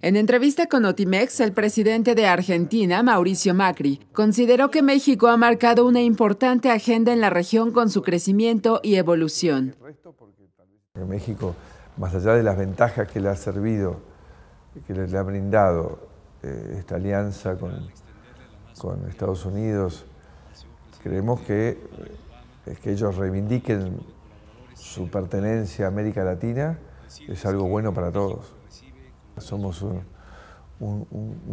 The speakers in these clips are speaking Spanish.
En entrevista con Otimex, el presidente de Argentina, Mauricio Macri, consideró que México ha marcado una importante agenda en la región con su crecimiento y evolución. México, más allá de las ventajas que le ha servido, que le, ha brindado eh, esta alianza con, Estados Unidos, creemos que, eh, es que ellos reivindiquen su pertenencia a América Latina es algo bueno para todos. Somos un,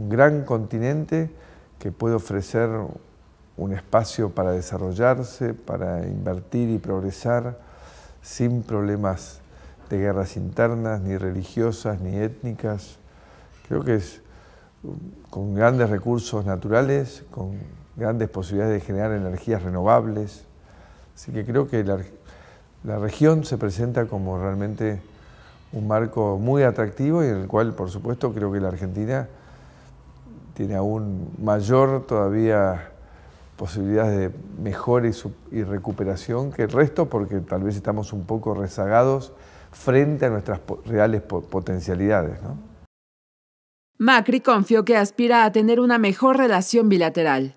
gran continente que puede ofrecer un espacio para desarrollarse, para invertir y progresar sin problemas de guerras internas, ni religiosas, ni étnicas. Creo que es um, con grandes recursos naturales, con grandes posibilidades de generar energías renovables. Así que creo que la región se presenta como realmente un marco muy atractivo y en el cual, por supuesto, creo que la Argentina tiene aún mayor todavía posibilidades de mejora y, recuperación que el resto, porque tal vez estamos un poco rezagados frente a nuestras reales potencialidades. Macri confió que aspira a tener una mejor relación bilateral.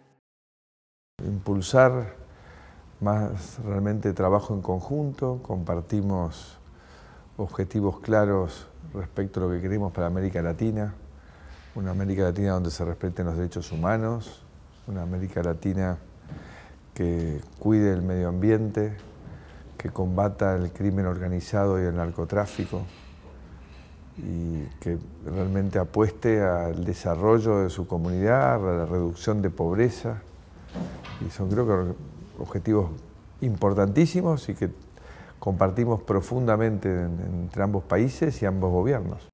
Impulsar más realmente trabajo en conjunto, compartimos objetivos claros respecto a lo que queremos para América Latina, una América Latina donde se respeten los derechos humanos, una América Latina que cuide el medio ambiente, que combata el crimen organizado y el narcotráfico y que realmente apueste al desarrollo de su comunidad, a la reducción de pobreza. Y son creo que objetivos importantísimos y que compartimos profundamente entre ambos países y ambos gobiernos.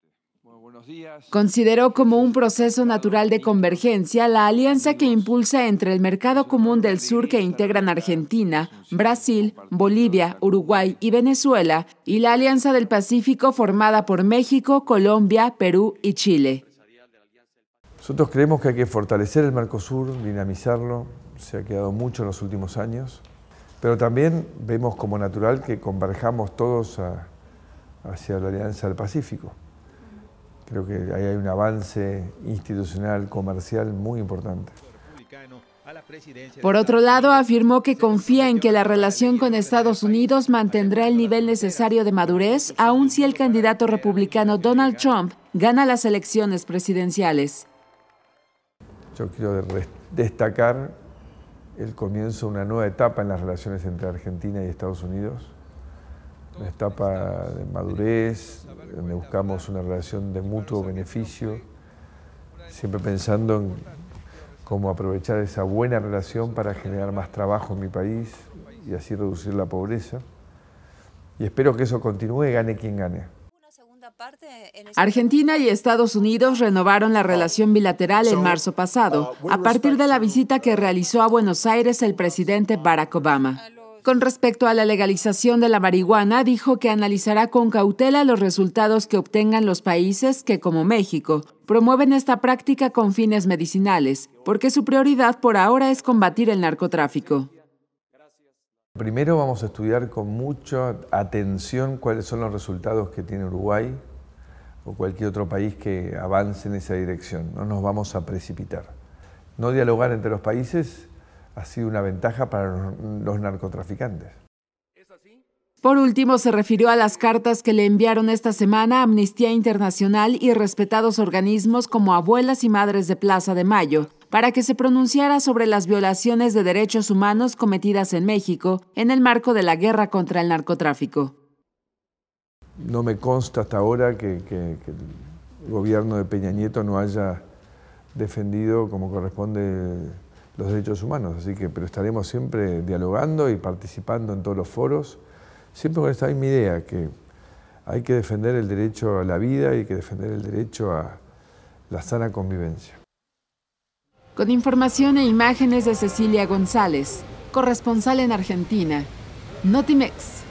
Consideró como un proceso natural de convergencia la alianza que impulsa entre el mercado común del sur que integran Argentina, Brasil, Bolivia, Uruguay y Venezuela y la alianza del Pacífico formada por México, Colombia, Perú y Chile. Nosotros creemos que hay que fortalecer el Mercosur, dinamizarlo, se ha quedado mucho en los últimos años. Pero también vemos como natural que converjamos todos hacia la Alianza del Pacífico. Creo que ahí hay un avance institucional, comercial muy importante. Por otro lado, afirmó que confía en que la relación con Estados Unidos mantendrá el nivel necesario de madurez, aun si el candidato republicano Donald Trump gana las elecciones presidenciales. Yo quiero destacar el comienzo de una nueva etapa en las relaciones entre Argentina y Estados Unidos, una etapa de madurez, donde buscamos una relación de mutuo beneficio, siempre pensando en cómo aprovechar esa buena relación para generar más trabajo en mi país y así reducir la pobreza. Y espero que eso continúe, gane quien gane. Argentina y Estados Unidos renovaron la oh. relación bilateral en marzo pasado, uh, a partir de la visita que realizó a Buenos Aires el presidente Barack Obama. Con respecto a la legalización de la marihuana, dijo que analizará con cautela los resultados que obtengan los países que, como México, promueven esta práctica con fines medicinales, porque su prioridad por ahora es combatir el narcotráfico. Primero vamos a estudiar con mucha atención cuáles son los resultados que tiene Uruguay o cualquier otro país que avance en esa dirección. No nos vamos a precipitar. No dialogar entre los países ha sido una ventaja para los narcotraficantes. Por último, se refirió a las cartas que le enviaron esta semana Amnistía Internacional y respetados organismos como Abuelas y Madres de Plaza de Mayo, para que se pronunciara sobre las violaciones de derechos humanos cometidas en México en el marco de la guerra contra el narcotráfico. No me consta hasta ahora que, el gobierno de Peña Nieto no haya defendido como corresponde los derechos humanos, así que pero estaremos siempre dialogando y participando en todos los foros, siempre con esta misma idea que hay que defender el derecho a la vida y que defender el derecho a la sana convivencia. Con información e imágenes de Cecilia González, corresponsal en Argentina, Notimex.